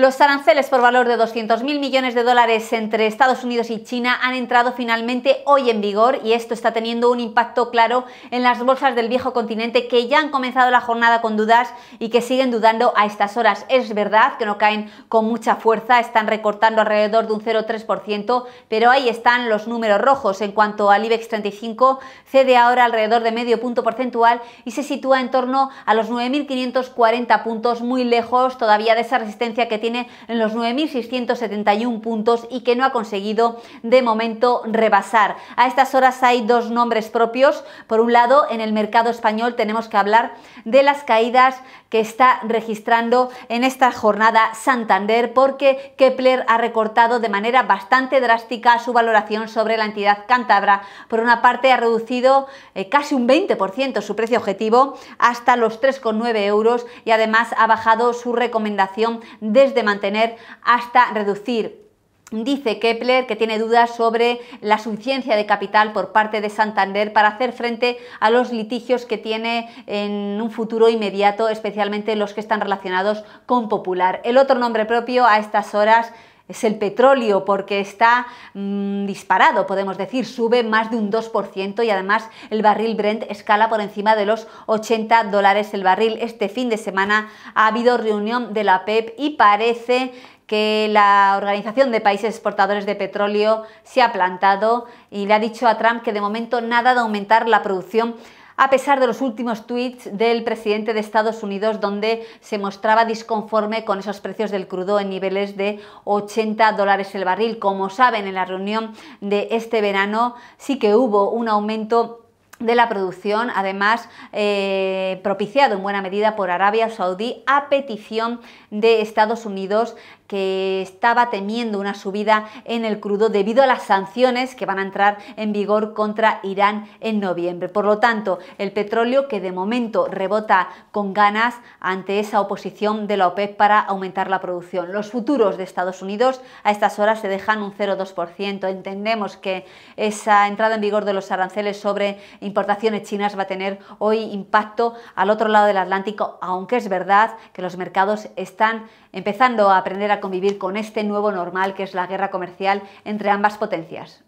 Los aranceles por valor de 200.000 millones de dólares entre Estados Unidos y China han entrado finalmente hoy en vigor y esto está teniendo un impacto claro en las bolsas del viejo continente que ya han comenzado la jornada con dudas y que siguen dudando a estas horas. Es verdad que no caen con mucha fuerza, están recortando alrededor de un 0,3%, pero ahí están los números rojos. En cuanto al IBEX 35, cede ahora alrededor de medio punto porcentual y se sitúa en torno a los 9.540 puntos, muy lejos todavía de esa resistencia que tiene en los 9.671 puntos y que no ha conseguido de momento rebasar. A estas horas hay dos nombres propios. Por un lado, en el mercado español tenemos que hablar de las caídas que está registrando en esta jornada Santander porque Kepler ha recortado de manera bastante drástica su valoración sobre la entidad cántabra. Por una parte ha reducido eh, casi un 20% su precio objetivo hasta los 3,9 euros y además ha bajado su recomendación desde mantener hasta reducir. Dice Kepler que tiene dudas sobre la suficiencia de capital por parte de Santander para hacer frente a los litigios que tiene en un futuro inmediato, especialmente los que están relacionados con Popular. El otro nombre propio a estas horas es el petróleo porque está mm, disparado, podemos decir, sube más de un 2% y además el barril Brent escala por encima de los 80 dólares el barril. Este fin de semana ha habido reunión de la PEP e y parece que la Organización de Países Exportadores de Petróleo se ha plantado y le ha dicho a Trump que de momento nada de aumentar la producción a pesar de los últimos tweets del presidente de Estados Unidos donde se mostraba disconforme con esos precios del crudo en niveles de 80 dólares el barril. Como saben, en la reunión de este verano sí que hubo un aumento de la producción, además eh, propiciado en buena medida por Arabia Saudí a petición de Estados Unidos que estaba temiendo una subida en el crudo debido a las sanciones que van a entrar en vigor contra Irán en noviembre. Por lo tanto, el petróleo que de momento rebota con ganas ante esa oposición de la OPEP para aumentar la producción. Los futuros de Estados Unidos a estas horas se dejan un 0,2%. Entendemos que esa entrada en vigor de los aranceles sobre importaciones chinas va a tener hoy impacto al otro lado del Atlántico, aunque es verdad que los mercados están empezando a aprender a convivir con este nuevo normal que es la guerra comercial entre ambas potencias.